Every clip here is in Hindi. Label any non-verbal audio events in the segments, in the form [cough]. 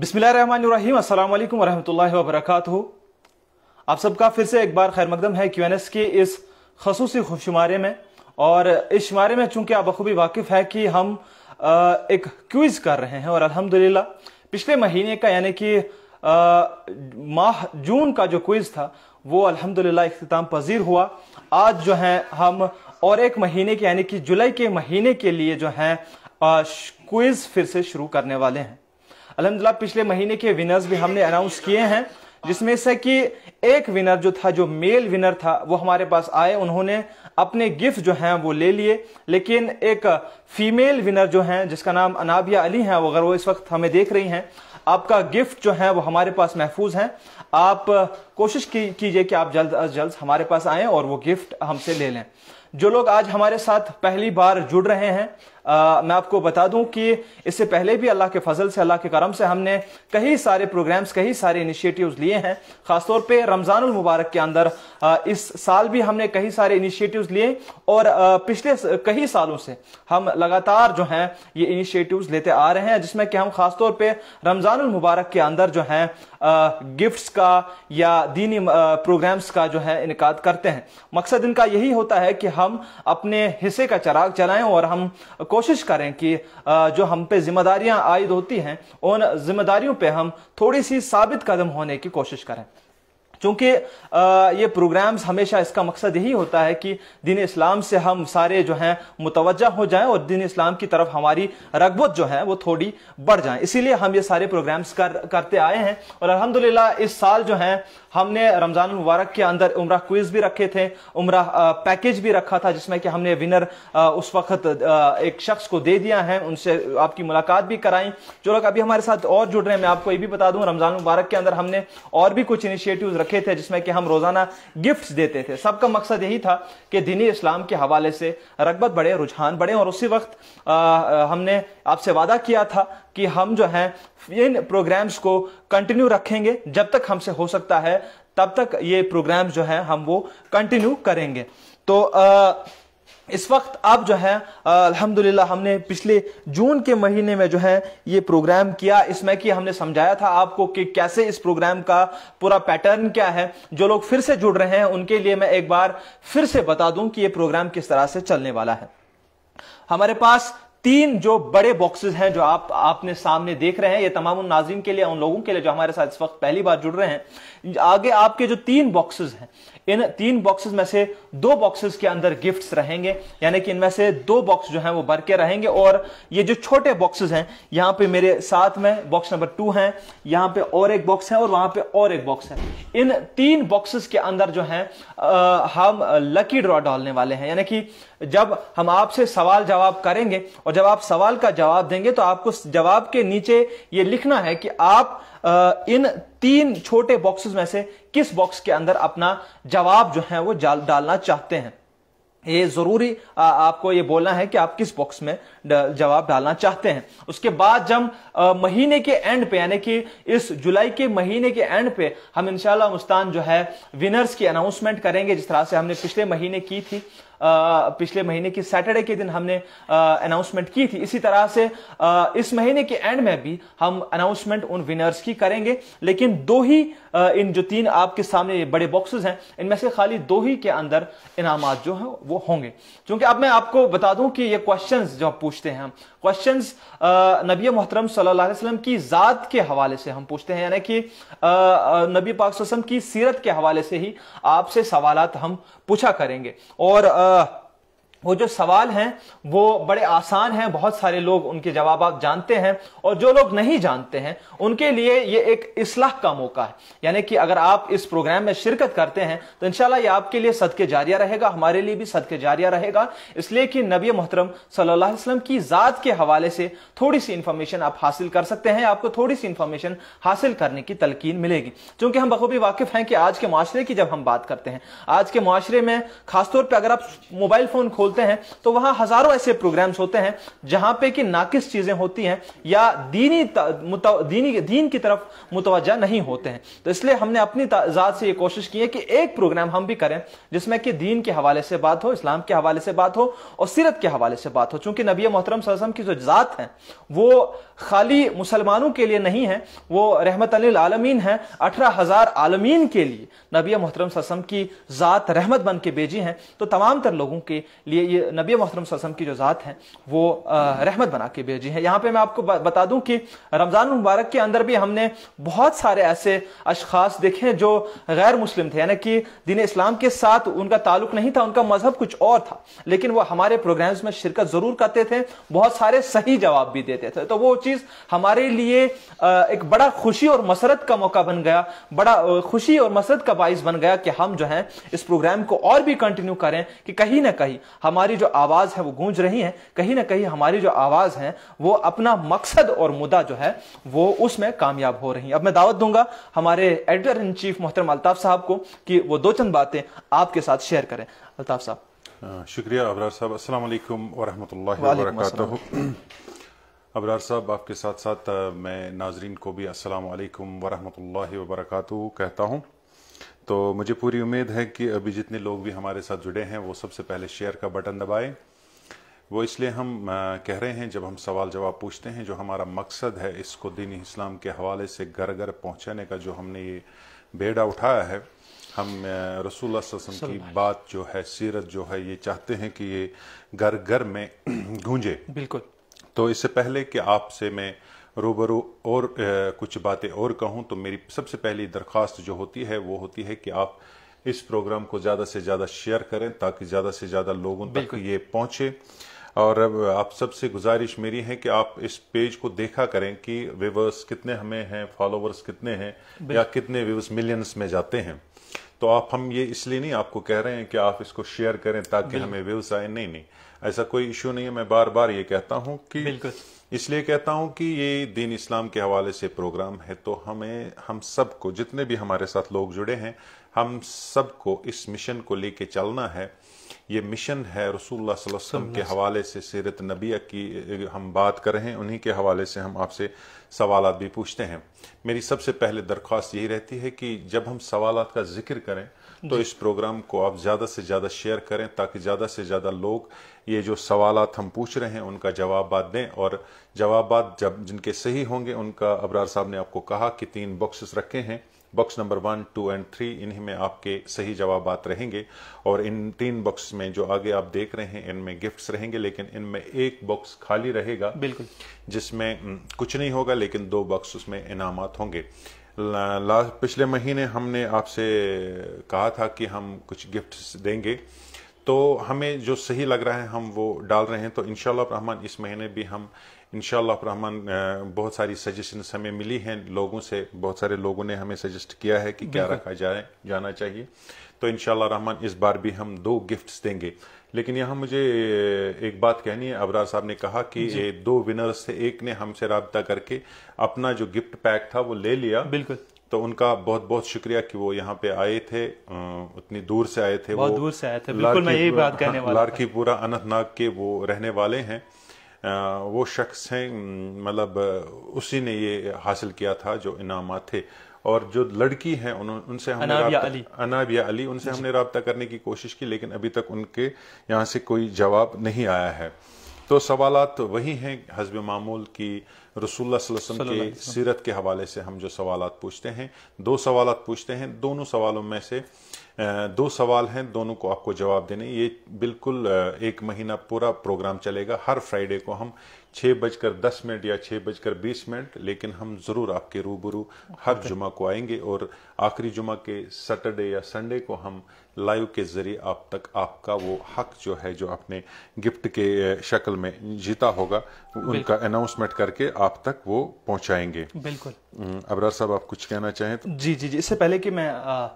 बिस्मिल्लाम अल्लाम वरहमल वबरक आप सबका फिर से एक बार खैर मकदम है क्यू एन एस के इस खसूस शुमारे में और इस शुमारे में चूंकि आप बखूबी वाकिफ है कि हम एक क्विज कर रहे हैं और अल्हम्दुलिल्लाह पिछले महीने का यानी कि माह जून का जो क्विज था वो अल्हम्दुलिल्लाह अख्ताम पजीर हुआ आज जो है हम और एक महीने के यानी कि जुलाई के महीने के लिए जो है क्विज फिर से शुरू करने वाले हैं अलहमदिल्ला पिछले महीने के विनर्स भी हमने अनाउंस किए हैं जिसमें से कि एक विनर जो था जो मेल विनर था वो हमारे पास आए उन्होंने अपने गिफ्ट जो हैं वो ले लिए लेकिन एक फीमेल विनर जो हैं जिसका नाम अनाबिया अली हैं अगर वो इस वक्त हमें देख रही हैं आपका गिफ्ट जो है वो हमारे पास महफूज है आप कोशिश कीजिए कि आप जल्द अज जल्द हमारे पास आए और वो गिफ्ट हमसे ले लें जो लोग आज हमारे साथ पहली बार जुड़ रहे हैं आ, मैं आपको बता दूं कि इससे पहले भी अल्लाह के फजल से अल्लाह के करम से हमने कई सारे प्रोग्राम्स कई सारे इनिशिएटिव्स लिए हैं खासतौर पे रमजानुल मुबारक के अंदर आ, इस साल भी हमने कई सारे इनिशिएटिव्स लिए और आ, पिछले कई सालों से हम लगातार जो हैं ये इनिशिएटिव्स लेते आ रहे हैं जिसमें कि हम खासतौर पर रमजानुल मुबारक के अंदर जो है गिफ्ट्स का या दीनी प्रोग्राम्स का जो है इनका करते हैं मकसद इनका यही होता है कि हम अपने हिस्से का चराग चलाएं और हम कोशिश करें कि जो हम पे जिम्मेदारियां आयद होती हैं उन जिम्मेदारियों पे हम थोड़ी सी साबित कदम होने की कोशिश करें चूंकि ये प्रोग्राम्स हमेशा इसका मकसद यही होता है कि दीन इस्लाम से हम सारे जो हैं मुतवजा हो जाएं और दीन इस्लाम की तरफ हमारी रगबत जो है वो थोड़ी बढ़ जाए इसीलिए हम ये सारे प्रोग्राम्स कर करते आए हैं और अलहमदिल्ला इस साल जो है हमने रमजान मुबारक के अंदर उम्र क्विज भी रखे थे उम्र पैकेज भी रखा था जिसमें कि हमने विनर उस वक्त एक शख्स को दे दिया है उनसे आपकी मुलाकात भी कराई जो लोग अभी हमारे साथ और जुड़ रहे हैं मैं आपको ये भी बता दूं रमजान मुबारक के अंदर हमने और भी कुछ इनिशिएटिव रखे थे जिसमें कि हम रोजाना गिफ्ट देते थे सबका मकसद यही था कि दीनी इस्लाम के हवाले से रगबत बढ़े रुझान बढ़े और उसी वक्त हमने आपसे वादा किया था कि हम जो है इन प्रोग्राम्स को कंटिन्यू रखेंगे जब तक हमसे हो सकता है तब तक ये प्रोग्राम जो है हम वो कंटिन्यू करेंगे तो आ, इस वक्त अब जो है अल्हम्दुलिल्लाह हमने पिछले जून के महीने में जो है ये प्रोग्राम किया इसमें कि हमने समझाया था आपको कि कैसे इस प्रोग्राम का पूरा पैटर्न क्या है जो लोग फिर से जुड़ रहे हैं उनके लिए मैं एक बार फिर से बता दूं कि ये प्रोग्राम किस तरह से चलने वाला है हमारे पास तीन जो बड़े बॉक्सेस हैं जो आप आपने सामने देख रहे हैं ये तमाम उन नाजिम के लिए उन लोगों के लिए जो हमारे साथ इस वक्त पहली बार जुड़ रहे हैं आगे आपके जो तीन बॉक्सेस हैं इन तीन बॉक्सेस में से दो बॉक्सेस के अंदर गिफ्ट्स रहेंगे यानी कि इनमें से दो बॉक्स जो है वो भर के रहेंगे और ये जो छोटे बॉक्सेस हैं यहाँ पे मेरे साथ में बॉक्स नंबर टू है यहाँ पे और एक बॉक्स है और वहां पे और एक बॉक्स है इन तीन बॉक्सेस के अंदर जो है आ, हम लकी ड्रॉ डालने वाले हैं यानी कि जब हम आपसे सवाल जवाब करेंगे और जब आप सवाल का जवाब देंगे तो आपको जवाब के नीचे ये लिखना है कि आप इन तीन छोटे बॉक्सेस में से किस बॉक्स के अंदर अपना जवाब जो है वो डालना चाहते हैं ये जरूरी आपको ये बोलना है कि आप किस बॉक्स में जवाब डालना चाहते हैं उसके बाद जब महीने के एंड पे यानी कि इस जुलाई के महीने के एंड पे हम इंशाल्लाह मुस्तान जो है विनर्स की अनाउंसमेंट करेंगे जिस तरह से हमने पिछले महीने की थी पिछले महीने की सैटरडे के दिन हमने अनाउंसमेंट की थी इसी तरह से इस महीने के एंड में भी हम अनाउंसमेंट उन विनर्स की करेंगे लेकिन दो ही इन जो तीन आपके सामने बड़े बॉक्सेस हैं इनमें से खाली दो ही के अंदर इनाम जो हैं वो होंगे क्योंकि अब मैं आपको बता दूं कि ये क्वेश्चंस जो पूछते हैं क्वेश्चन नबी मोहतरम सल्लाम की ज़ात के हवाले से हम पूछते हैं यानी कि नबी uh, पाक uh, की सीरत के हवाले से ही आपसे सवाल हम पूछा करेंगे और आ, uh, वो जो सवाल हैं वो बड़े आसान हैं बहुत सारे लोग उनके जवाब आप जानते हैं और जो लोग नहीं जानते हैं उनके लिए ये एक इसलाह का मौका है यानी कि अगर आप इस प्रोग्राम में शिरकत करते हैं तो इनशाला ये आपके लिए सदके जारिया रहेगा हमारे लिए भी सदके जारिया रहेगा इसलिए कि नबी मोहतरम सल्लाम की ज़ात के हवाले से थोड़ी सी इन्फॉर्मेशन आप हासिल कर सकते हैं आपको थोड़ी सी इन्फॉर्मेशन हासिल करने की तलकीन मिलेगी चूंकि हम बखूबी वाकिफ हैं कि आज के माशरे की जब हम बात करते हैं आज के माशरे में खासतौर पर अगर आप मोबाइल फोन खोल खोलते हैं तो वहां हजारों ऐसे प्रोग्राम्स होते हैं जहां पे कि नाकिस चीजें होती हैं या दीनी दीनी दीन की तरफ मुतवजा नहीं होते हैं तो इसलिए हमने अपनी जात से ये कोशिश की है कि एक प्रोग्राम हम भी करें जिसमें कि दीन के हवाले से बात हो इस्लाम के हवाले से बात हो और सीरत के हवाले से बात हो चूंकि नबी मोहतरम की जो जात है वो खाली मुसलमानों के लिए नहीं है वो रहमत आलमीन है अठारह हजार आलमीन के लिए नबी मोहतरम ससम की ज़ात रहमत बन के भेजी हैं तो तमाम तर लोगों के लिए ये नबी मोहतरम ससम की जो ज़ात है वो रहमत बना के भेजी है यहाँ पे मैं आपको बता दूं कि रमज़ान मुबारक के अंदर भी हमने बहुत सारे ऐसे अशखास देखे हैं जो गैर मुस्लिम थे यानी कि दिन इस्लाम के साथ उनका ताल्लुक नहीं था उनका मजहब कुछ और था लेकिन वो हमारे प्रोग्राम्स में शिरकत जरूर करते थे बहुत सारे सही जवाब भी देते थे तो वो चीज़ चीज हमारे लिए एक बड़ा खुशी और मसरत का मौका बन गया बड़ा खुशी और मसरत का बायस बन गया कि हम जो है इस प्रोग्राम को और भी कंटिन्यू करें कि कहीं ना कहीं हमारी जो आवाज है वो गूंज रही है कहीं ना कहीं हमारी जो आवाज है वो अपना मकसद और मुद्दा जो है वो उसमें कामयाब हो रही है अब मैं दावत दूंगा हमारे एडिटर इन चीफ मोहतरम अल्ताफ साहब को कि वो दो चंद बातें आपके साथ शेयर करें अल्ताफ साहब शुक्रिया अबरार साहब असल वालेकुम वरहमतुल्लाहि अबरार साहब आपके साथ साथ मैं नाजरीन को भी अस्सलाम वालेकुम वरहमतुल्लाहि वबरकatuh कहता हूँ तो मुझे पूरी उम्मीद है कि अभी जितने लोग भी हमारे साथ जुड़े हैं वो सबसे पहले शेयर का बटन दबाए वो इसलिए हम कह रहे हैं जब हम सवाल जवाब पूछते हैं जो हमारा मकसद है इसको दीन इस्लाम के हवाले से घर घर पहुंचाने का जो हमने ये बेड़ा उठाया है हम रसूल वसम की बात जो है सीरत जो है ये चाहते हैं कि ये घर घर में [clears throat] गूंजे बिल्कुल तो इससे पहले कि आपसे मैं रूबरू और ए, कुछ बातें और कहूं तो मेरी सबसे पहली दरख्वास्त जो होती है वो होती है कि आप इस प्रोग्राम को ज़्यादा से ज़्यादा शेयर करें ताकि ज़्यादा से ज़्यादा लोगों तक ये पहुंचे और अब आप सबसे गुजारिश मेरी है कि आप इस पेज को देखा करें कि व्यूवर्स कितने हमें हैं फॉलोवर्स कितने हैं या कितने व्यूवर्स मिलियंस में जाते हैं तो आप हम ये इसलिए नहीं आपको कह रहे हैं कि आप इसको शेयर करें ताकि हमें व्यूज आए नहीं नहीं ऐसा कोई इशू नहीं है मैं बार बार ये कहता हूँ कि इसलिए कहता हूं कि ये दीन इस्लाम के हवाले से प्रोग्राम है तो हमें हम सबको जितने भी हमारे साथ लोग जुड़े हैं हम सबको इस मिशन को लेके चलना है ये मिशन है रसूल वसलम के हवाले से सीरत नबिया की हम बात कर रहे हैं उन्हीं के हवाले से हम आपसे सवाल भी पूछते हैं मेरी सबसे पहले दरख्वास्त यही रहती है कि जब हम सवाल का जिक्र करें तो इस प्रोग्राम को आप ज़्यादा से ज़्यादा शेयर करें ताकि ज़्यादा से ज़्यादा लोग ये जो सवाल हम पूछ रहे हैं उनका बात दें और बात जब जिनके सही होंगे उनका अबरार साहब ने आपको कहा कि तीन बॉक्सेस रखे हैं box number one two and three इन्हीं में आपके सही बात रहेंगे और इन तीन बॉक्स में जो आगे आप देख रहे हैं इनमें गिफ्ट्स रहेंगे लेकिन इनमें एक बॉक्स खाली रहेगा बिल्कुल जिसमें कुछ नहीं होगा लेकिन दो बॉक्स उसमें इनामत होंगे लास्ट पिछले महीने हमने आपसे कहा था कि हम कुछ गिफ्ट्स देंगे तो हमें जो सही लग रहा है हम वो डाल रहे हैं तो इन रहमान इस महीने भी हम इन बहुत सारी सजेशन हमें मिली हैं लोगों से बहुत सारे लोगों ने हमें सजेस्ट किया है कि क्या रखा जाए जाना चाहिए तो इन रहमान इस बार भी हम दो गिफ्ट्स देंगे लेकिन यहाँ मुझे एक बात कहनी है अबरार साहब ने कहा कि ये दो विनर्स से एक ने हमसे रबता करके अपना जो गिफ्ट पैक था वो ले लिया बिल्कुल तो उनका बहुत बहुत शुक्रिया कि वो यहाँ पे आए थे उतनी दूर से आए थे बहुत दूर से आए थे बिल्कुल मैं यही बात कहने वाला लारकीपुरा अनंतनाग के वो रहने वाले हैं वो शख्स हैं मतलब उसी ने ये हासिल किया था जो इनाम थे और जो लड़की है उनसे हमने अनाबिया अली अली उनसे हमने रबता करने की कोशिश की लेकिन अभी तक उनके यहाँ से कोई जवाब नहीं आया है तो सवालत वही हैं हजब मामूल की रसूल के सीरत के हवाले से हम जो सवाल पूछते हैं दो सवाल पूछते हैं दोनों सवालों में से दो सवाल हैं दोनों को आपको जवाब देने ये बिल्कुल एक महीना पूरा प्रोग्राम चलेगा हर फ्राइडे को हम छः बजकर दस मिनट या छः बजकर बीस मिनट लेकिन हम ज़रूर आपके रूबरू हर जुमा को आएंगे और आखिरी जुमा के सैटरडे या संडे को हम लाइव के ज़रिए आप तक आपका वो हक जो है जो आपने गिफ्ट के शक्ल में जीता होगा उनका अनाउंसमेंट करके आप तक वो पहुंचाएंगे बिल्कुल हम्म, अबरार साहब आप कुछ कहना चाहें तो जी जी जी इससे पहले कि मैं आ...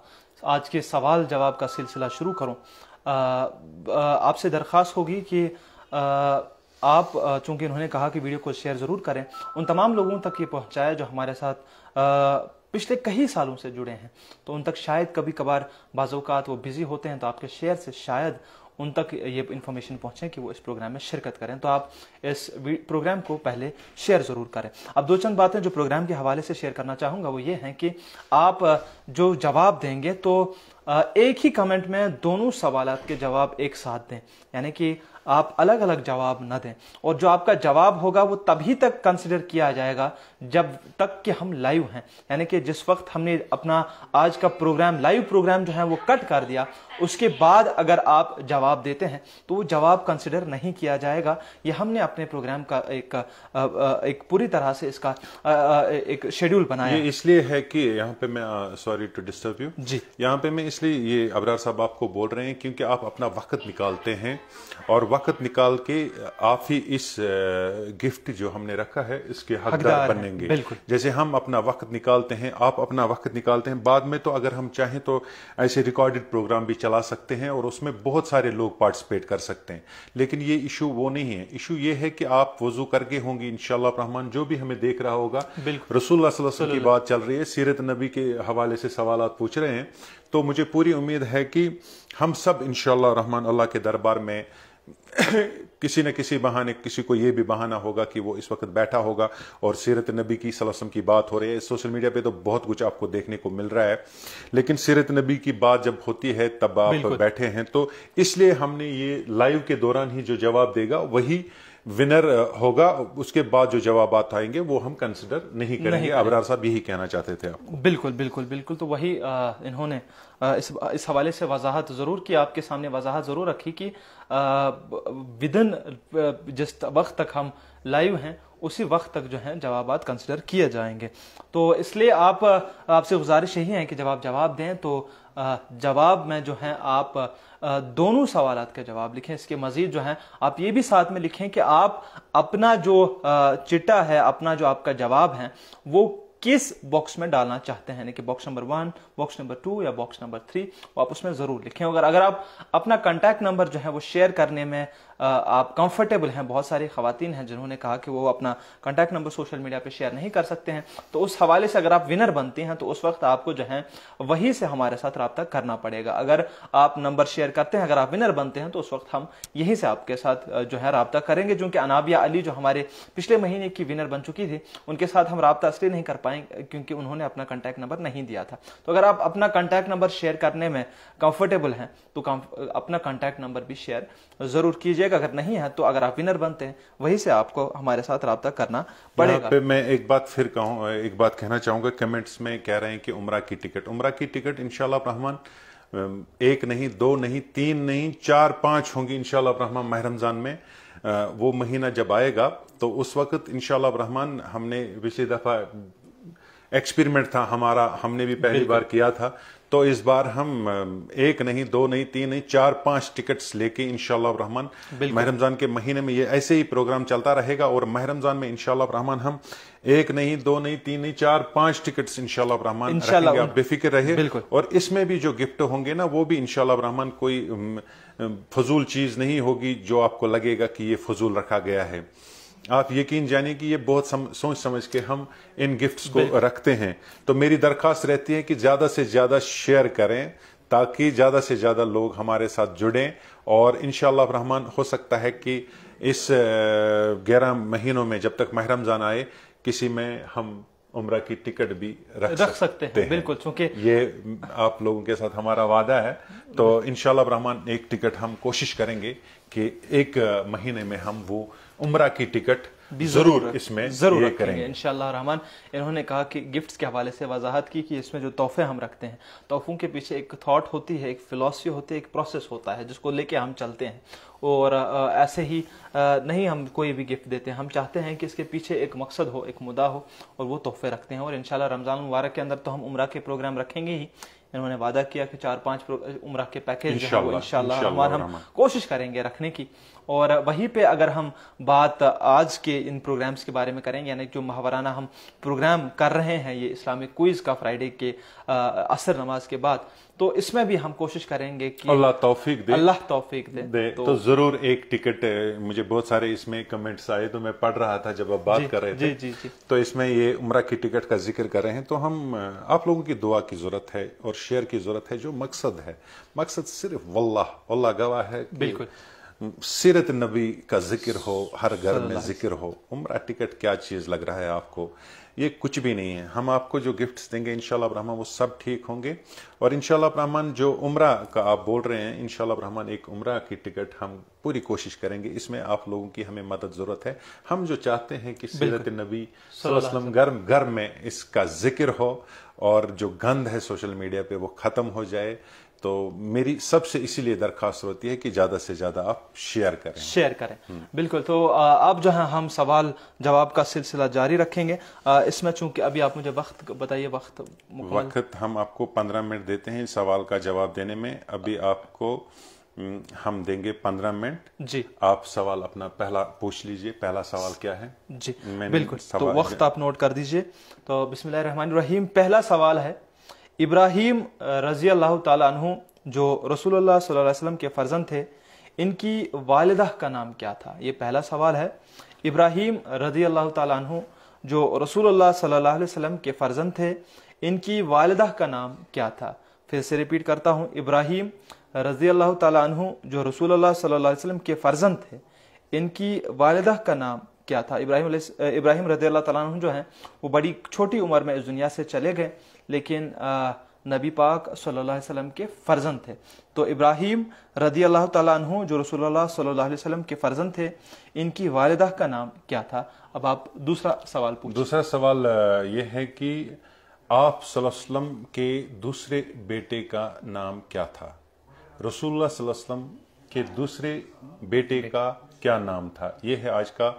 आज के सवाल जवाब का सिलसिला शुरू करूं आपसे दरख्वास्त होगी कि आ, आप चूंकि उन्होंने कहा कि वीडियो को शेयर ज़रूर करें उन तमाम लोगों तक ये पहुंचाया जो हमारे साथ आ, पिछले कई सालों से जुड़े हैं तो उन तक शायद कभी कभार बाज़ात वो बिज़ी होते हैं तो आपके शेयर से शायद उन तक ये इन्फॉर्मेशन पहुंचे कि वो इस प्रोग्राम में शिरकत करें तो आप इस प्रोग्राम को पहले शेयर ज़रूर करें अब दो चंद बातें जो प्रोग्राम के हवाले से शेयर करना चाहूँगा वो ये हैं कि आप जो जवाब देंगे तो एक ही कमेंट में दोनों सवाल के जवाब एक साथ दें यानी कि आप अलग अलग जवाब ना दें और जो आपका जवाब होगा वो तभी तक कंसिडर किया जाएगा जब तक कि हम लाइव हैं यानी कि जिस वक्त हमने अपना आज का प्रोग्राम लाइव प्रोग्राम जो है वो कट कर दिया उसके बाद अगर आप जवाब देते हैं तो वो जवाब कंसिडर नहीं किया जाएगा ये हमने अपने प्रोग्राम का एक एक पूरी तरह से इसका एक शेड्यूल बनाया इसलिए है कि यहाँ पे मैं sorry to disturb you ji यहाँ पे मैं इसलिए ये अबरार साहब आपको बोल रहे हैं क्योंकि आप अपना वक्त निकालते हैं और वक्त निकाल के आप ही इस गिफ्ट जो हमने रखा है इसके हकदार बनेंगे जैसे हम अपना वक्त निकालते हैं आप अपना वक्त निकालते हैं बाद में तो अगर हम चाहें तो ऐसे रिकॉर्डेड प्रोग्राम भी चला सकते हैं और उसमें बहुत सारे लोग पार्टिसिपेट कर सकते हैं लेकिन ये इशू वो नहीं है इशू ये है कि आप वजू करके होंगी इनशाला रहमान जो भी हमें देख रहा होगा रसूल की बात चल रही है सीरत नबी के हवाले से सवाल पूछ रहे हैं तो मुझे पूरी उम्मीद है कि हम सब इनशाला रहमान अल्लाह के दरबार में किसी न किसी बहाने किसी को यह भी बहाना होगा कि वो इस वक्त बैठा होगा और सीरत नबी की सलासम की बात हो रही है सोशल मीडिया पे तो बहुत कुछ आपको देखने को मिल रहा है लेकिन सीरत नबी की बात जब होती है तब आप बैठे हैं तो इसलिए हमने ये लाइव के दौरान ही जो जवाब देगा वही विनर uh, होगा उसके बाद जो जवाब आएंगे वो हम कंसिडर नहीं करेंगे अबरार साहब यही कहना चाहते थे आपको बिल्कुल बिल्कुल बिल्कुल तो वही आ, uh, इन्होंने आ, uh, इस इस हवाले से वजाहत ज़रूर की आपके सामने वजाहत ज़रूर रखी कि विद इन जिस वक्त तक हम लाइव हैं उसी वक्त तक जो है जवाब कंसिडर किए जाएंगे तो इसलिए आप आपसे गुजारिश यही है कि जब आप जवाब दें तो जवाब में जो है आप दोनों सवाल के जवाब लिखें इसके मजीद जो है आप ये भी साथ में लिखें कि आप अपना जो चिट्टा है अपना जो आपका जवाब है वो किस बॉक्स में डालना चाहते हैं यानी कि box number one box number two या बॉक्स नंबर थ्री वो आप उसमें जरूर लिखें अगर अगर आप अपना कॉन्टैक्ट नंबर जो है वो शेयर करने में आप कंफर्टेबल हैं बहुत सारी खातन हैं जिन्होंने कहा कि वो अपना कॉन्टैक्ट नंबर सोशल मीडिया पर शेयर नहीं कर सकते हैं तो उस हवाले से अगर आप विनर बनते हैं तो उस वक्त आपको जो है वहीं से हमारे साथ रबता करना पड़ेगा अगर आप नंबर शेयर करते हैं अगर आप विनर बनते हैं तो उस वक्त हम यहीं से आपके साथ जो है रबता करेंगे जो कि अनाबिया अली जो हमारे पिछले महीने की विनर बन चुकी थी उनके साथ हम रबता इसलिए नहीं कर पाएंगे क्योंकि उन्होंने अपना कंटैक्ट नंबर नहीं दिया था तो अगर आप अपना कॉन्टैक्ट नंबर शेयर करने में कंफर्टेबल हैं तो अपना कॉन्टैक्ट नंबर भी शेयर जरूर कीजिए विवेक अगर नहीं है तो अगर आप विनर बनते हैं वहीं से आपको हमारे साथ रहा करना पड़ेगा पे मैं एक बात फिर कहूँ एक बात कहना चाहूंगा कमेंट्स में कह रहे हैं कि उमरा की टिकट उमरा की टिकट इनशाला रहमान एक नहीं दो नहीं तीन नहीं चार पांच होंगी इनशाला रहमान माह रमजान में वो महीना जब आएगा तो उस वक्त इनशाला रहमान हमने पिछली दफा एक्सपेरिमेंट था हमारा हमने भी पहली बार किया था तो इस बार हम एक नहीं दो नहीं तीन नहीं चार पांच टिकट्स लेके इनशाला रहमान रमजान के महीने में ये ऐसे ही प्रोग्राम चलता रहेगा और मह रमजान में इनशाला रहमान हम एक नहीं दो नहीं तीन नहीं चार पांच टिकट्स इनशाला रहमान आप बेफिक्र रहे और इसमें भी जो गिफ्ट होंगे ना वो भी इनशाला रहमान कोई फजूल चीज नहीं होगी जो आपको लगेगा कि ये फजूल रखा गया है आप यकीन जाने कि ये बहुत सम, सोच समझ के हम इन गिफ्ट्स को रखते हैं तो मेरी दरखास्त रहती है कि ज़्यादा से ज़्यादा शेयर करें ताकि ज़्यादा से ज़्यादा लोग हमारे साथ जुड़ें और इन रहमान हो सकता है कि इस ग्यारह महीनों में जब तक माह रमज़ान आए किसी में हम उम्र की टिकट भी रख, रख सकते हैं, हैं। बिल्कुल चूंकि ये आप लोगों के साथ हमारा वादा है तो इनशाला रहमान एक टिकट हम कोशिश करेंगे कि एक महीने में हम वो उम्र की टिकट भी जरूर इसमें जरूर करेंगे इनशाला रहमान इन्होंने कहा कि गिफ्ट्स के हवाले से वजाहत की कि इसमें जो तोहफे हम रखते हैं तोहफों के पीछे एक थॉट होती है एक फिलोसफी होती है एक प्रोसेस होता है जिसको लेके हम चलते हैं और ऐसे ही नहीं हम कोई भी गिफ्ट देते हैं हम चाहते हैं कि इसके पीछे एक मकसद हो एक मुदा हो और वो तोहफे रखते हैं और इनशाला रमज़ान मुबारक के अंदर तो हम उम्र के प्रोग्राम रखेंगे ही इन्होंने वादा किया कि चार पाँच उम्र के पैकेज इंशाल्लाह हम कोशिश करेंगे रखने की और वहीं पे अगर हम बात आज के इन प्रोग्राम्स के बारे में करेंगे यानी जो महावराना हम प्रोग्राम कर रहे हैं ये इस्लामिक क्विज का फ्राइडे के असर नमाज के बाद तो इसमें भी हम कोशिश करेंगे कि अल्लाह तौफीक दे अल्लाह तौफीक दे, दे तो, तो जरूर एक टिकट मुझे बहुत सारे इसमें कमेंट्स आए तो मैं पढ़ रहा था जब आप बात कर रहे थे जी, जी, जी। तो इसमें ये उम्र की टिकट का जिक्र कर रहे हैं तो हम आप लोगों की दुआ की जरूरत है और शेयर की जरूरत है जो मकसद है मकसद सिर्फ वल्लाह वल्लाह गवाह है बिल्कुल सीरत नबी का जिक्र हो हर घर में जिक्र हो उम्र टिकट क्या चीज़ लग रहा है आपको ये कुछ भी नहीं है हम आपको जो गिफ्ट्स देंगे इनशाला ब्रह्मान वो सब ठीक होंगे और इनशाला ब्रह्मान जो उम्र का आप बोल रहे हैं इनशाला ब्रह्मान एक उम्र की टिकट हम पूरी कोशिश करेंगे इसमें आप लोगों की हमें मदद ज़रूरत है हम जो चाहते हैं कि सीरत नबी वसलम घर घर में इसका जिक्र हो और जो गंध है सोशल मीडिया पे वो ख़त्म हो जाए तो मेरी सबसे इसीलिए दरखास्त होती है कि ज्यादा से ज्यादा आप शेयर करें शेयर करें बिल्कुल तो अब जो है हम सवाल जवाब का सिलसिला जारी रखेंगे इसमें चूंकि अभी आप मुझे वक्त बताइए वक्त वक्त हम आपको पंद्रह मिनट देते हैं सवाल का जवाब देने में अभी आपको हम देंगे पंद्रह मिनट जी आप सवाल अपना पहला पूछ लीजिए पहला सवाल क्या है जी बिल्कुल तो वक्त आप नोट कर दीजिए तो बिस्मिल्लाह रहीम पहला सवाल है इब्राहिम रजी अल्लाह तु जो रसूलुल्लाह सल्लल्लाहु अलैहि वसल्लम के फर्जन थे इनकी वालदा का नाम क्या था ये पहला सवाल है इब्राहिम रजी अल्लाह तु जो रसूलुल्लाह सल्लल्लाहु अलैहि वसल्लम के फर्जन थे इनकी वालदा का नाम क्या था फिर से रिपीट करता हूँ इब्राहिम रजी अल्लाह तु जो रसूल सल्ला वसलम के फर्जन थे इनकी वालदा का नाम क्या था इब्राहिम इब्राहिम रजी अल्लाह तु जो हैं वो बड़ी छोटी उम्र में इस दुनिया से चले गए लेकिन नबी पाक सल्लल्लाहु अलैहि वसल्लम के फर्जन थे तो इब्राहिम रदी अल्लाह तु जो रसूलुल्लाह सल्लल्लाहु के फर्जन थे इनकी वालदा का नाम क्या था अब आप दूसरा सवाल पूछ दूसरा सवाल ये है कि आप सल्लम के दूसरे बेटे का नाम क्या था रसूलुल्लाह के दूसरे बेटे का क्या नाम था यह है आज का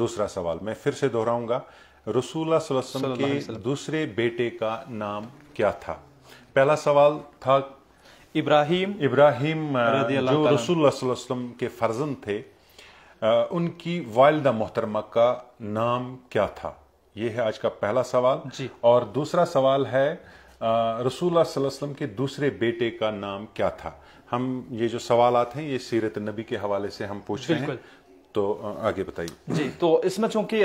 दूसरा सवाल मैं फिर से दोहराऊंगा रसूल के दूसरे बेटे का नाम क्या था पहला सवाल था इब्राहिम इब्राहिम जो रसूल के फर्जन थे उनकी वालदा मोहतरमा का नाम क्या था ये है आज का पहला सवाल जी और दूसरा सवाल है रसूल के दूसरे बेटे का नाम क्या था हम ये जो आते हैं ये सीरत नबी के हवाले से हम पूछ रहे हैं तो आगे बताइए जी तो इसमें चूंकि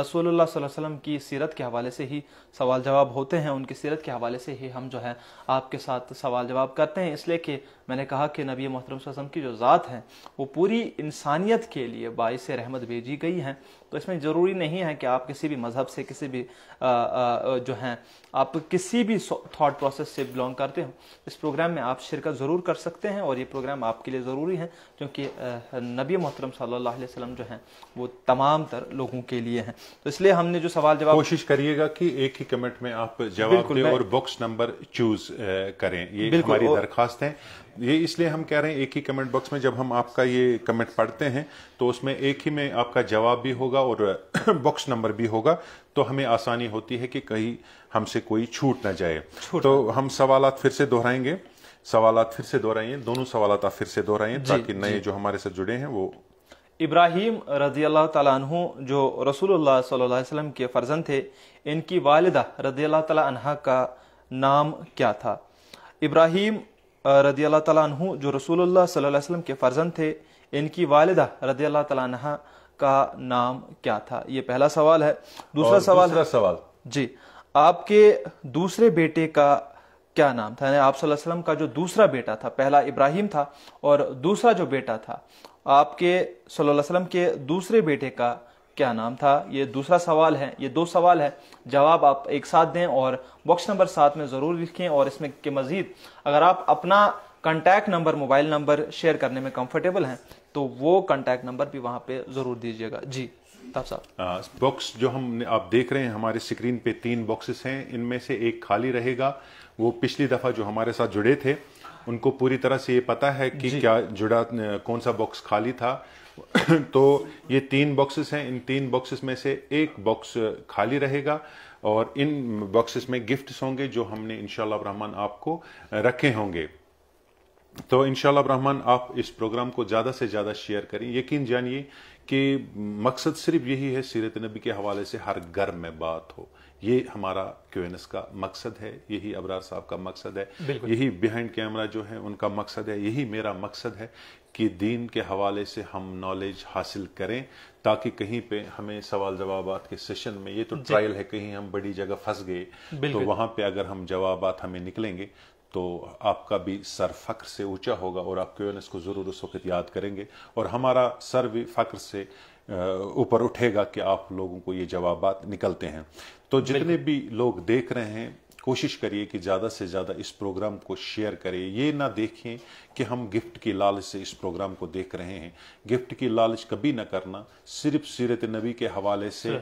रसूलुल्लाह वसल्लम की सीरत के हवाले से ही सवाल जवाब होते हैं उनकी सीरत के हवाले से ही हम जो है आपके साथ सवाल जवाब करते हैं इसलिए कि मैंने कहा कि नबी मोहतरम वसम की जो ज़ात है वो पूरी इंसानियत के लिए बाईस रहमत भेजी गई हैं तो इसमें ज़रूरी नहीं है कि आप किसी भी मज़हब से किसी भी आ, आ, जो हैं आप किसी भी थाट प्रोसेस से बिलोंग करते हो इस प्रोग्राम में आप शिरकत ज़रूर कर सकते हैं और ये प्रोग्राम आपके लिए ज़रूरी है क्योंकि नबी मोहतरम सल्ला वसल्लम जो हैं वो तमाम तर लोगों के लिए हैं तो इसलिए हमने जो सवाल जवाब कोशिश करिएगा कि एक ही कमेंट में आप जवाब दें और बॉक्स नंबर चूज करें ये हमारी दरखास्त है ये इसलिए हम कह रहे हैं एक ही कमेंट बॉक्स में जब हम आपका ये कमेंट पढ़ते हैं तो उसमें एक ही में आपका जवाब भी होगा और बॉक्स [clears throat] नंबर भी होगा तो हमें आसानी होती है कि कहीं हमसे कोई छूट ना जाए तो हम सवाल फिर से दोहराएंगे सवाल फिर से दोहराइए दोनों सवाल आप फिर से दोहराइए ताकि नए जो हमारे साथ जुड़े हैं वो इब्राहिम रजी अल्लाह तु जो रसूलुल्लाह सल्लल्लाहु अलैहि वसल्लम के फ़र्जन थे इनकी वालदा रजी अल्लाह तह का नाम क्या था इब्राहिम रजी अल्लाह तु जो रसूलुल्लाह सल्लल्लाहु अलैहि वसल्लम के फ़र्जन थे इनकी वालदा रजी अल्लाह तह का नाम क्या था ये पहला सवाल है दूसरा सवाल दूसरा सवाल जी आपके दूसरे बेटे का क्या नाम था यानी आप वसल्लम का जो दूसरा बेटा था पहला इब्राहिम था और दूसरा जो बेटा था आपके सल्लल्लाहु अलैहि वसल्लम के दूसरे बेटे का क्या नाम था ये दूसरा सवाल है ये दो सवाल है जवाब आप एक साथ दें और बॉक्स नंबर सात में ज़रूर लिखें और इसमें के मज़ीद अगर आप अपना contact number mobile number share करने में कंफर्टेबल हैं तो वो कॉन्टैक्ट नंबर भी वहाँ पे ज़रूर दीजिएगा जी बॉक्स जो हम आप देख रहे हैं हमारे स्क्रीन पे तीन बॉक्सेस हैं इनमें से एक खाली रहेगा वो पिछली दफ़ा जो हमारे साथ जुड़े थे उनको पूरी तरह से ये पता है कि क्या जुड़ा कौन सा बॉक्स खाली था [clears throat] तो ये तीन बॉक्सेस हैं इन तीन बॉक्सेस में से एक बॉक्स खाली रहेगा और इन बॉक्सेस में गिफ्ट्स होंगे जो हमने इनशाला रहमान आपको रखे होंगे तो इनशाला रहमान आप इस प्रोग्राम को ज़्यादा से ज़्यादा शेयर करें यकीन जानिए कि मकसद सिर्फ यही है सीरत नबी के हवाले से हर घर में बात हो ये हमारा क्यू का मकसद है यही अबरार साहब का मकसद है यही बिहाइंड कैमरा जो है उनका मकसद है यही मेरा मकसद है कि दीन के हवाले से हम नॉलेज हासिल करें ताकि कहीं पे हमें सवाल जवाब के सेशन में ये तो ट्रायल है कहीं हम बड़ी जगह फंस गए तो वहां पे अगर हम जवाब हमें निकलेंगे तो आपका भी सर फ़ख्र से ऊंचा होगा और आप क्यों को ज़रूर उस वक्त याद करेंगे और हमारा सर भी फ़ख्र से ऊपर उठेगा कि आप लोगों को ये जवाब निकलते हैं तो जितने भी लोग देख रहे हैं कोशिश करिए कि ज़्यादा से ज़्यादा इस प्रोग्राम को शेयर करें ये ना देखें कि हम गिफ्ट की लालच से इस प्रोग्राम को देख रहे हैं गिफ्ट की लालच कभी ना करना सिर्फ सीरत नबी के हवाले से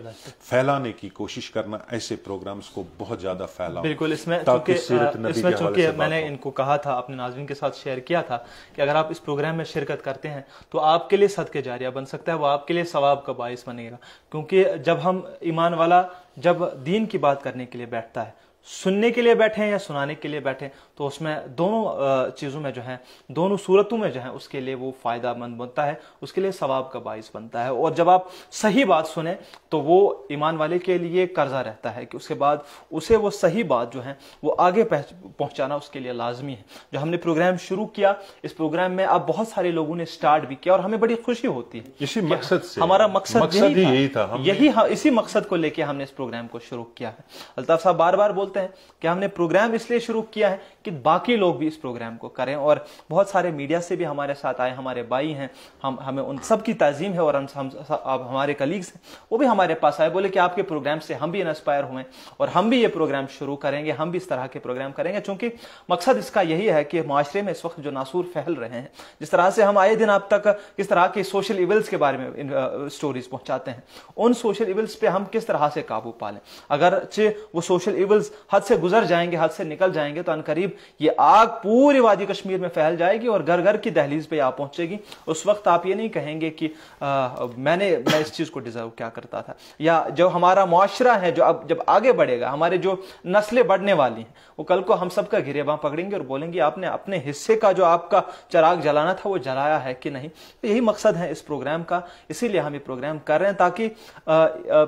फैलाने की कोशिश करना ऐसे प्रोग्राम्स को बहुत ज़्यादा फैला बिल्कुल इसमें ताकि सीरत नबी इसमें से मैंने इनको कहा था अपने नाजमिन के साथ शेयर किया था कि अगर आप इस प्रोग्राम में शिरकत करते हैं तो आपके लिए सद के जारिया बन सकता है वो आपके लिए सवाब का बायस बनेगा क्योंकि जब हम ईमान वाला जब दीन की बात करने के लिए बैठता है सुनने के लिए बैठे हैं या सुनाने के लिए बैठे तो उसमें दोनों चीज़ों में जो है दोनों सूरतों में जो है उसके लिए वो फायदा मंद बनता है उसके लिए सवाब का बायस बनता है और जब आप सही बात सुने तो वो ईमान वाले के लिए कर्जा रहता है कि उसके बाद उसे वो सही बात जो है वो आगे पहुंचाना उसके लिए लाजमी है जो हमने प्रोग्राम शुरू किया इस प्रोग्राम में अब बहुत सारे लोगों ने स्टार्ट भी किया और हमें बड़ी खुशी होती है इसी मकसद से हमारा मकसद, यही यही, था, यही हाँ, इसी मकसद को लेकर हमने इस प्रोग्राम को शुरू किया है अल्ताफ साहब बार बार बोलते चाहते हैं कि हमने प्रोग्राम इसलिए शुरू किया है कि बाकी लोग भी इस प्रोग्राम को करें और बहुत सारे मीडिया से भी हमारे साथ आए हमारे भाई हैं हम हमें उन सब की तज़ीम है और हम, हम अब हमारे कलीग्स हैं वो भी हमारे पास आए बोले कि आपके प्रोग्राम से हम भी इंस्पायर हुए और हम भी ये प्रोग्राम शुरू करेंगे हम भी इस तरह के प्रोग्राम करेंगे चूंकि मकसद इसका यही है कि माशरे में इस वक्त जो नासूर फैल रहे हैं जिस तरह से हम आए दिन आप तक किस तरह के सोशल इवल्स के बारे में स्टोरीज पहुंचाते हैं उन सोशल इवल्स पे हम किस तरह से काबू पालें अगर वो सोशल इवल्स हद से गुजर जाएंगे हद से निकल जाएंगे तो अनकरीब ये आग पूरी वादी कश्मीर में फैल जाएगी और घर घर की दहलीज पे आ पहुंचेगी उस वक्त आप ये नहीं कहेंगे कि आ, मैंने मैं इस चीज को डिजर्व क्या करता था या जो हमारा मुआरा है जो अब जब आगे बढ़ेगा हमारे जो नस्लें बढ़ने वाली हैं वो कल को हम सबका घेरेबा पकड़ेंगे और बोलेंगे आपने अपने हिस्से का जो आपका चराग जलाना था वो जलाया है कि नहीं तो यही मकसद है इस प्रोग्राम का इसीलिए हम ये प्रोग्राम कर रहे हैं ताकि आ, आ,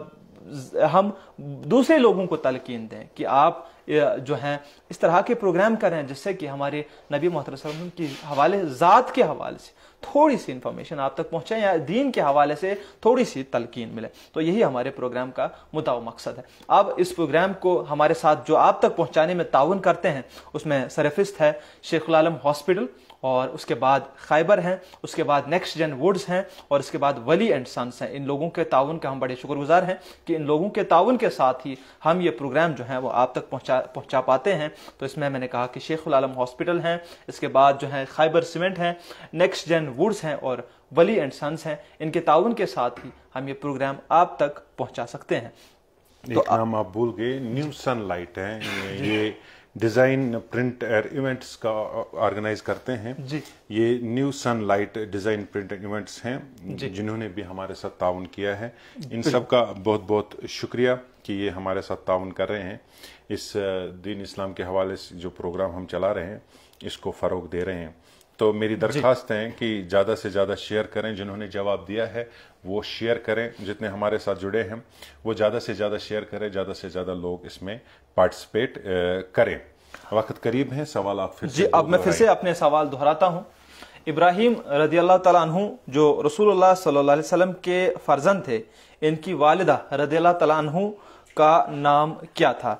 हम दूसरे लोगों को तलकिन दें कि आप जो हैं इस तरह के प्रोग्राम करें जिससे कि हमारे नबी मोहतरम के हवाले ज़ात के हवाले से थोड़ी सी इन्फॉर्मेशन आप तक पहुंचे या दीन के हवाले से थोड़ी सी तलकिन मिले तो यही हमारे प्रोग्राम का मुदा मकसद है अब इस प्रोग्राम को हमारे साथ जो आप तक पहुंचाने में ताउन करते हैं उसमें सरफिस्त है शेखुलालम आलम हॉस्पिटल और उसके बाद खैबर हैं उसके बाद नेक्स्ट जन वुड्स हैं और इसके बाद वली एंड सन्स हैं इन लोगों के ताउन का हम बड़े शुक्रगुजार हैं कि इन लोगों के ताउन के साथ ही हम ये प्रोग्राम जो है वो आप तक पहुँचा पहुँचा पाते हैं तो इसमें मैंने कहा कि शेख आलम हॉस्पिटल हैं इसके बाद जो है खैबर सीमेंट हैं नेक्स्ट जन वुड्स हैं और वली एंड सन्स हैं इनके ताउन के साथ ही हम ये प्रोग्राम आप तक पहुँचा सकते हैं तो नाम आप भूल गए न्यू सनलाइट हैं ये डिज़ाइन प्रिंट और इवेंट्स का ऑर्गेनाइज करते हैं जी ये new sunlight design print events हैं जिन्होंने भी हमारे साथ ताउन किया है इन सब का बहुत बहुत शुक्रिया कि ये हमारे साथ ताउन कर रहे हैं इस दीन इस्लाम के हवाले से जो प्रोग्राम हम चला रहे हैं इसको फ़रोग दे रहे हैं तो मेरी दरखास्त है कि ज़्यादा से ज़्यादा शेयर करें जिन्होंने जवाब दिया है वो शेयर करें जितने हमारे साथ जुड़े हैं वो ज़्यादा से ज़्यादा शेयर करें ज़्यादा से ज़्यादा लोग इसमें पार्टिसिपेट करें वक्त करीब है सवाल आप फिर जी अब मैं फिर से अपने सवाल दोहराता हूँ इब्राहिम रजी अल्लाह तु जो रसूल सल्लल्लाहु अलैहि वसल्लम के फर्जन थे इनकी वालदा रजी अल्लाह तु का नाम क्या था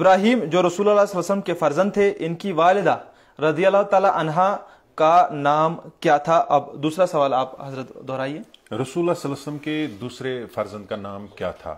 इब्राहिम जो रसूल वसल्लम के फर्जन थे इनकी वालदा रजी अल्लाह तला का नाम क्या था अब दूसरा सवाल आप हजरत दोहराइए रसूल सल्लम के दूसरे फर्जंद का नाम क्या था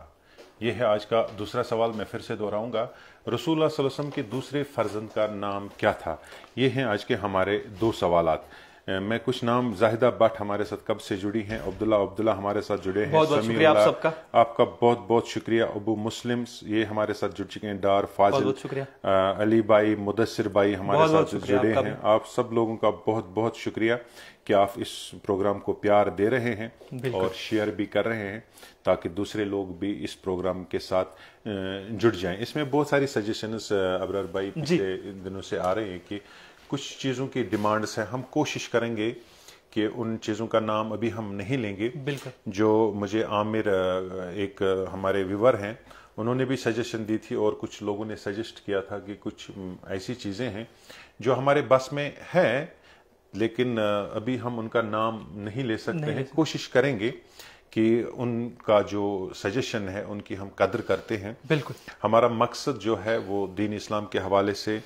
यह है आज का दूसरा सवाल मैं फिर से दोहराऊंगा रसूल सल्लम के दूसरे फर्जंद का नाम क्या था ये हैं आज के हमारे दो सवालात मैं कुछ नाम जाहिदा भट्ट हमारे साथ कब से जुड़ी हैं अब्दुल्ला अब्दुल्ला हमारे साथ जुड़े हैं बहुत बहुत शुक्रिया आप सबका आपका बहुत बहुत शुक्रिया अबू मुस्लिम ये हमारे साथ जुड़ चुके हैं डार फाजिल बहुत शुक्रिया अली भाई मुदसर भाई हमारे साथ जुड़े हैं आप सब लोगों का बहुत बहुत शुक्रिया कि आप इस प्रोग्राम को प्यार दे रहे हैं और शेयर भी कर रहे हैं ताकि दूसरे लोग भी इस प्रोग्राम के साथ जुड़ जाएं इसमें बहुत सारी सजेशन अबरार भाई पिछले दिनों से आ रहे हैं कि कुछ चीज़ों की डिमांड्स हैं हम कोशिश करेंगे कि उन चीज़ों का नाम अभी हम नहीं लेंगे बिल्कुल जो मुझे आमिर एक हमारे व्यूवर हैं उन्होंने भी सजेशन दी थी और कुछ लोगों ने सजेस्ट किया था कि कुछ ऐसी चीज़ें हैं जो हमारे बस में है लेकिन अभी हम उनका नाम नहीं ले सकते हैं कोशिश करेंगे कि उनका जो सजेशन है उनकी हम कदर करते हैं बिल्कुल हमारा मकसद जो है वो दीन इस्लाम के हवाले से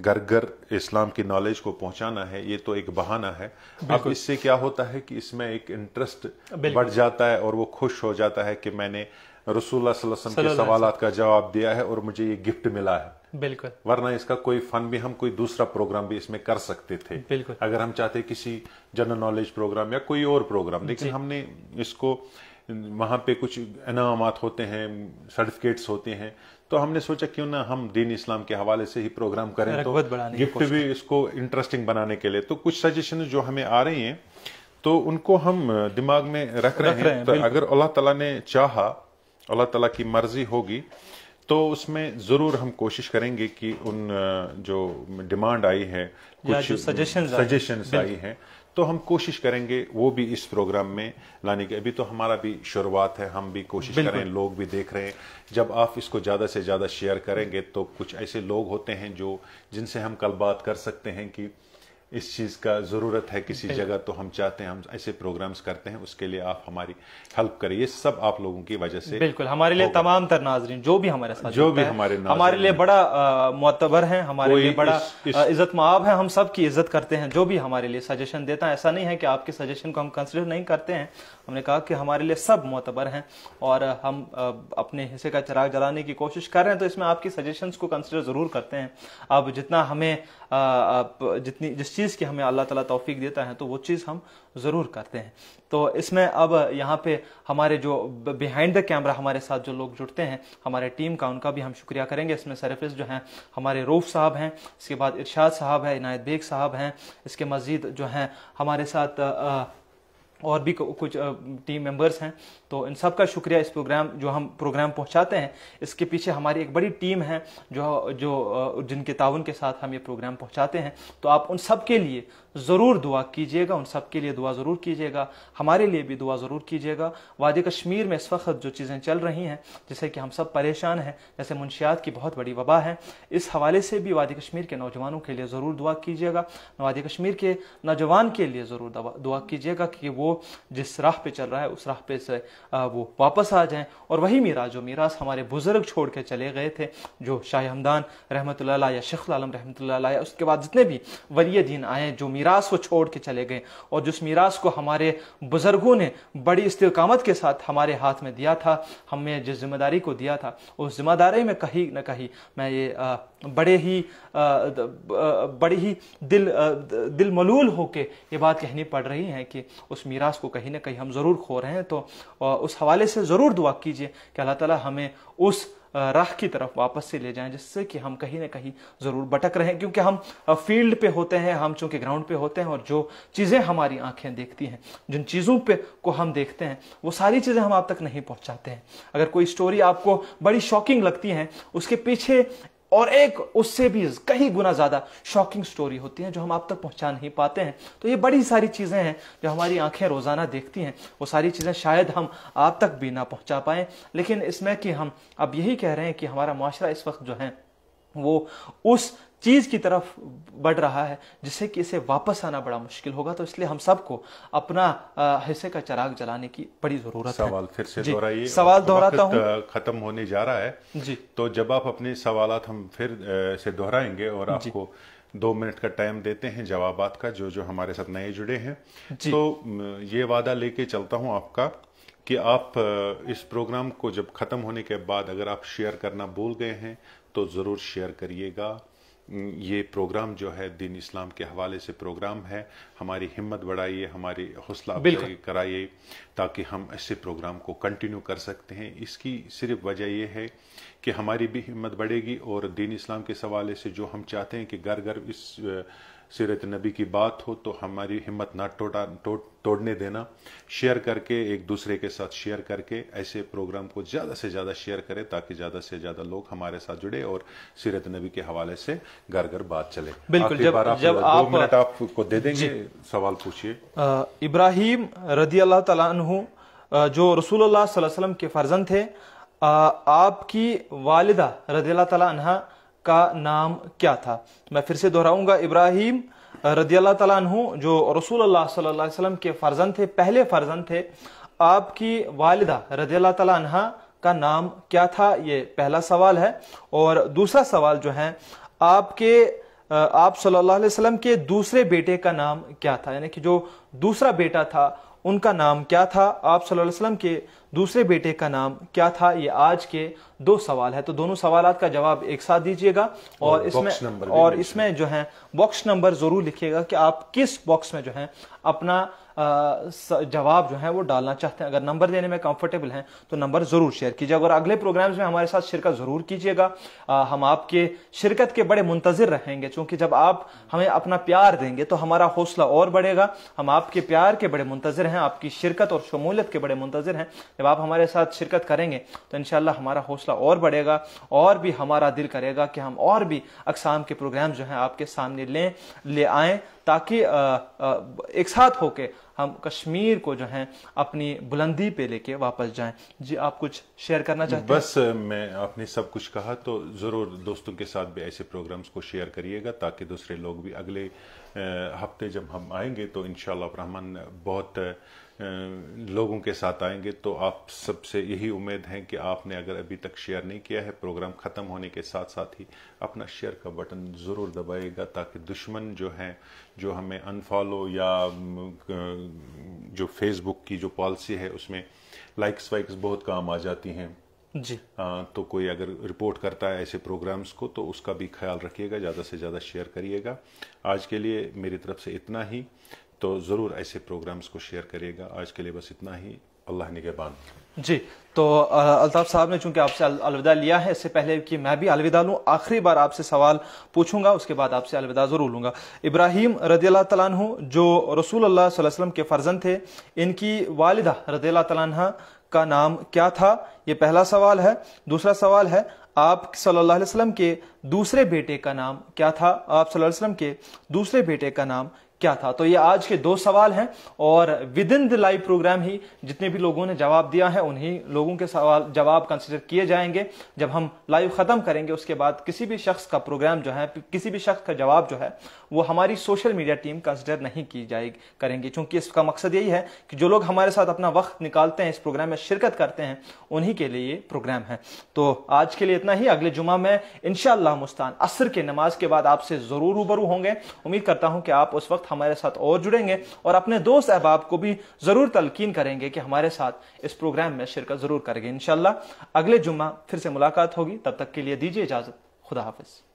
घर घर इस्लाम की नॉलेज को पहुंचाना है ये तो एक बहाना है अब इससे क्या होता है कि इसमें एक इंटरेस्ट बढ़ जाता है और वो खुश हो जाता है कि मैंने रसूल के सवाल का जवाब दिया है और मुझे ये गिफ्ट मिला है बिल्कुल वरना इसका कोई फन भी हम कोई दूसरा प्रोग्राम भी इसमें कर सकते थे बिल्कुल अगर हम चाहते किसी जनरल नॉलेज प्रोग्राम या कोई और प्रोग्राम लेकिन हमने इसको वहाँ पे कुछ इनाम होते हैं सर्टिफिकेट्स होते हैं तो हमने सोचा क्यों ना हम दीन इस्लाम के हवाले से ही प्रोग्राम करें तो गिफ्ट भी इसको इंटरेस्टिंग बनाने के लिए तो कुछ सजेशन जो हमें आ रही हैं तो उनको हम दिमाग में रख रहे हैं तो अगर अल्लाह तला ने चाहा अल्लाह तला की मर्जी होगी तो उसमें ज़रूर हम कोशिश करेंगे कि उन जो डिमांड आई है कुछ सजेशन सजेशन आई हैं तो हम कोशिश करेंगे वो भी इस प्रोग्राम में लाने की अभी तो हमारा भी शुरुआत है हम भी कोशिश कर रहे हैं लोग भी देख रहे हैं जब आप इसको ज़्यादा से ज़्यादा शेयर करेंगे तो कुछ ऐसे लोग होते हैं जो जिनसे हम कल बात कर सकते हैं कि इस चीज़ का ज़रूरत है किसी जगह तो हम चाहते हैं हम ऐसे प्रोग्राम्स करते हैं उसके लिए आप हमारी हेल्प करें ये सब आप लोगों की वजह से बिल्कुल हमारे लिए तमाम तर नाजरीन जो भी हमारे साथ जो भी हमारे हमारे लिए बड़ा मतबर है हमारे लिए बड़ा इज्जत माब है हम सब की इज्जत करते हैं जो भी हमारे लिए सजेशन देता है ऐसा नहीं है कि आपके सजेशन को हम कंसिडर नहीं करते हैं हमने कहा कि हमारे लिए सब मोतबर हैं और हम अपने हिस्से का चिराग जलाने की कोशिश कर रहे हैं तो इसमें आपकी सजेशंस को कंसिडर ज़रूर करते हैं अब जितना हमें जितनी जिस चीज़ की हमें अल्लाह ताला तौफीक देता है तो वो चीज़ हम ज़रूर करते हैं तो इसमें अब यहाँ पे हमारे जो बिहाइंड द कैमरा हमारे साथ जो लोग जुड़ते हैं हमारे टीम का उनका भी हम शुक्रिया करेंगे इसमें सरफिस जो हैं हमारे रूफ साहब हैं इसके बाद इरशाद साहब है इनायत बेग साहब हैं इसके मज़ीद जो हैं हमारे साथ और भी कुछ टीम मेंबर्स हैं तो इन सब का शुक्रिया इस प्रोग्राम जो हम प्रोग्राम पहुंचाते हैं इसके पीछे हमारी एक बड़ी टीम है जो जो जिनके ताउन के साथ हम ये प्रोग्राम पहुंचाते हैं तो आप उन सब के लिए ज़रूर दुआ कीजिएगा उन सब के लिए दुआ ज़रूर कीजिएगा हमारे लिए भी दुआ ज़रूर कीजिएगा वाद कश्मीर में इस वक्त जो चीज़ें चल रही हैं जैसे कि हम सब परेशान हैं जैसे मुंशियात की बहुत बड़ी वबा है इस हवाले से भी वादी कश्मीर के नौजवानों के लिए ज़रूर दुआ कीजिएगा वाद कश्मीर के नौजवान के लिए ज़रूर दुआ कीजिएगा कि वो जिस राह पे चल रहा है उस राह पे से वो वापस आ जाएँ और वही मीराज जो मीराज हमारे बुज़ुर्ग छोड़ के चले गए थे जो शाह हमदान रहमत या शेख आलम रहमत उसके बाद जितने भी वली दीन आए जो मीरा मीरास वो छोड़ के चले गए और जिस मीरास को हमारे बुजुर्गों ने बड़ी इस्तकामत के साथ हमारे हाथ में दिया था हमें जिस जिम्मेदारी को दिया था उस जिम्मेदारी में कहीं ना कहीं मैं ये आ, बड़े ही बड़ी ही दिल आ, दिल मलूल होके ये बात कहनी पड़ रही है कि उस मीरास को कहीं ना कहीं हम ज़रूर खो रहे हैं तो उस हवाले से ज़रूर दुआ कीजिए कि अल्लाह ताला हमें उस राह की तरफ वापस से ले जाएं जिससे कि हम कहीं ना कहीं ज़रूर भटक रहे हैं क्योंकि हम फील्ड पे होते हैं हम चूंकि ग्राउंड पे होते हैं और जो चीज़ें हमारी आंखें देखती हैं जिन चीज़ों पे को हम देखते हैं वो सारी चीज़ें हम आप तक नहीं पहुंचाते हैं अगर कोई स्टोरी आपको बड़ी शॉकिंग लगती है उसके पीछे और एक उससे भी कई गुना ज्यादा शॉकिंग स्टोरी होती है जो हम आप तक पहुंचा नहीं पाते हैं तो ये बड़ी सारी चीजें हैं जो हमारी आंखें रोजाना देखती हैं वो सारी चीजें शायद हम आप तक भी ना पहुंचा पाए लेकिन इसमें कि हम अब यही कह रहे हैं कि हमारा माशरा इस वक्त जो है वो उस चीज़ की तरफ बढ़ रहा है जिससे कि इसे वापस आना बड़ा मुश्किल होगा तो इसलिए हम सबको अपना हिस्से का चराग जलाने की बड़ी जरूरत सवाल है सवाल फिर से दोहराइए सवाल दोहराता हूँ खत्म होने जा रहा है जी तो जब आप अपने सवाल हम फिर से दोहराएंगे और आपको दो मिनट का टाइम देते हैं जवाब का जो जो हमारे साथ नए जुड़े हैं तो ये वादा लेके चलता हूँ आपका कि आप इस प्रोग्राम को जब ख़त्म होने के बाद अगर आप शेयर करना भूल गए हैं तो ज़रूर शेयर करिएगा ये प्रोग्राम जो है दीन इस्लाम के हवाले से प्रोग्राम है हमारी हिम्मत बढ़ाइए हमारी हौसला अफजाई कराइए ताकि हम ऐसे प्रोग्राम को कंटिन्यू कर सकते हैं इसकी सिर्फ वजह यह है कि हमारी भी हिम्मत बढ़ेगी और दीन इस्लाम के हवाले से जो हम चाहते हैं कि घर घर इस सीरत नबी की बात हो तो हमारी हिम्मत ना टोटा तोड़ने देना शेयर करके एक दूसरे के साथ शेयर करके ऐसे प्रोग्राम को ज़्यादा से ज़्यादा शेयर करें ताकि ज़्यादा से ज़्यादा लोग हमारे साथ जुड़े और सीरत नबी के हवाले से घर घर बात चले बिल्कुल जब आप, जब आप मिनट आपको दे देंगे सवाल पूछिए इब्राहिम रदी अल्लाह तु जो रसूल सल्लम के फर्जन थे आपकी वालदा रदी अल्लाह तला का नाम क्या था मैं फिर से दोहराऊंगा इब्राहिम रदी अल्लाह तु जो रसूल सल्लाम के फर्जन थे पहले फर्जन थे आपकी वालदा रदी अल्लाह तला का नाम क्या था ये पहला सवाल है और दूसरा सवाल जो है आपके आप सल्लल्लाहु अलैहि वसल्लम के दूसरे बेटे का नाम क्या था यानी कि जो दूसरा बेटा था उनका नाम क्या था आप सल्लल्लाहु अलैहि वसल्लम के दूसरे बेटे का नाम क्या था ये आज के दो सवाल है तो दोनों सवाल का जवाब एक साथ दीजिएगा और, और इसमें और इसमें जो है बॉक्स नंबर जरूर लिखिएगा कि आप किस बॉक्स में जो है अपना जवाब जो है वो डालना चाहते हैं अगर नंबर देने में कंफर्टेबल हैं तो नंबर जरूर शेयर कीजिएगा और अगले प्रोग्राम्स में हमारे साथ शिरकत जरूर कीजिएगा हम आपके शिरकत के बड़े मुंतजर रहेंगे क्योंकि जब आप हमें अपना प्यार देंगे तो हमारा हौसला और बढ़ेगा हम आपके प्यार के बड़े मुंतजर हैं आपकी शिरकत और शमूलियत के बड़े मुंतजर हैं जब आप हमारे साथ शिरकत करेंगे तो इनशाला हमारा हौसला और बढ़ेगा और भी हमारा दिल करेगा कि हम और भी अकसाम के प्रोग्राम जो हैं आपके सामने लें ले आए ताकि एक साथ होके हम कश्मीर को जो है अपनी बुलंदी पे लेके वापस जाएं जी आप कुछ शेयर करना चाहते हैं बस मैं आपने सब कुछ कहा तो ज़रूर दोस्तों के साथ भी ऐसे प्रोग्राम्स को शेयर करिएगा ताकि दूसरे लोग भी अगले हफ्ते जब हम आएंगे तो इनशाला रहमान बहुत लोगों के साथ आएंगे तो आप सबसे यही उम्मीद है कि आपने अगर अभी तक शेयर नहीं किया है प्रोग्राम ख़त्म होने के साथ साथ ही अपना शेयर का बटन ज़रूर दबाएगा ताकि दुश्मन जो है जो हमें अनफॉलो या जो फेसबुक की जो पॉलिसी है उसमें लाइक्स वाइक्स बहुत काम आ जाती हैं जी आ, तो कोई अगर रिपोर्ट करता है ऐसे प्रोग्राम्स को तो उसका भी ख्याल रखिएगा ज़्यादा से ज़्यादा शेयर करिएगा आज के लिए मेरी तरफ से इतना ही तो ज़रूर ऐसे प्रोग्राम्स को शेयर करिएगा आज के लिए बस इतना ही अल्लाह निगेबान जी तो अलताफ़ साहब ने चूंकि आपसे अलविदा लिया है इससे पहले कि मैं भी अलविदा लूँ आखिरी बार आपसे सवाल पूछूंगा उसके बाद आपसे अलविदा ज़रूर लूँगा इब्राहिम रदी तु जो रसूल अल्लाह वसलम के फ़र्जन थे इनकी वालदा रदी तला का नाम क्या था ये पहला सवाल है दूसरा सवाल है आप सल्लल्लाहु अलैहि वसल्लम के दूसरे बेटे का नाम क्या था आप सल्लल्लाहु अलैहि वसल्लम के दूसरे बेटे का नाम क्या था तो ये आज के दो सवाल हैं और within the live programme ही जितने भी लोगों ने जवाब दिया है उन्हीं लोगों के सवाल जवाब कंसिडर किए जाएंगे जब हम लाइव खत्म करेंगे उसके बाद किसी भी शख्स का प्रोग्राम जो है किसी भी शख्स का जवाब जो है वो हमारी सोशल मीडिया टीम कंसिडर नहीं की जाएगी करेंगी क्योंकि इसका मकसद यही है कि जो लोग हमारे साथ अपना वक्त निकालते हैं इस प्रोग्राम में शिरकत करते हैं उन्हीं के लिए ये प्रोग्राम है तो आज के लिए इतना ही अगले जुमा में इनशाला मुस्तान असर के नमाज के बाद आपसे जरूर रूबरू होंगे उम्मीद करता हूं कि आप उस वक्त हमारे साथ और जुड़ेंगे और अपने दोस्त अहबाब को भी जरूर तलकीन करेंगे कि हमारे साथ इस प्रोग्राम में शिरकत जरूर करेंगे इनशाला अगले जुम्मा फिर से मुलाकात होगी तब तक के लिए दीजिए इजाजत खुदा हाफिज़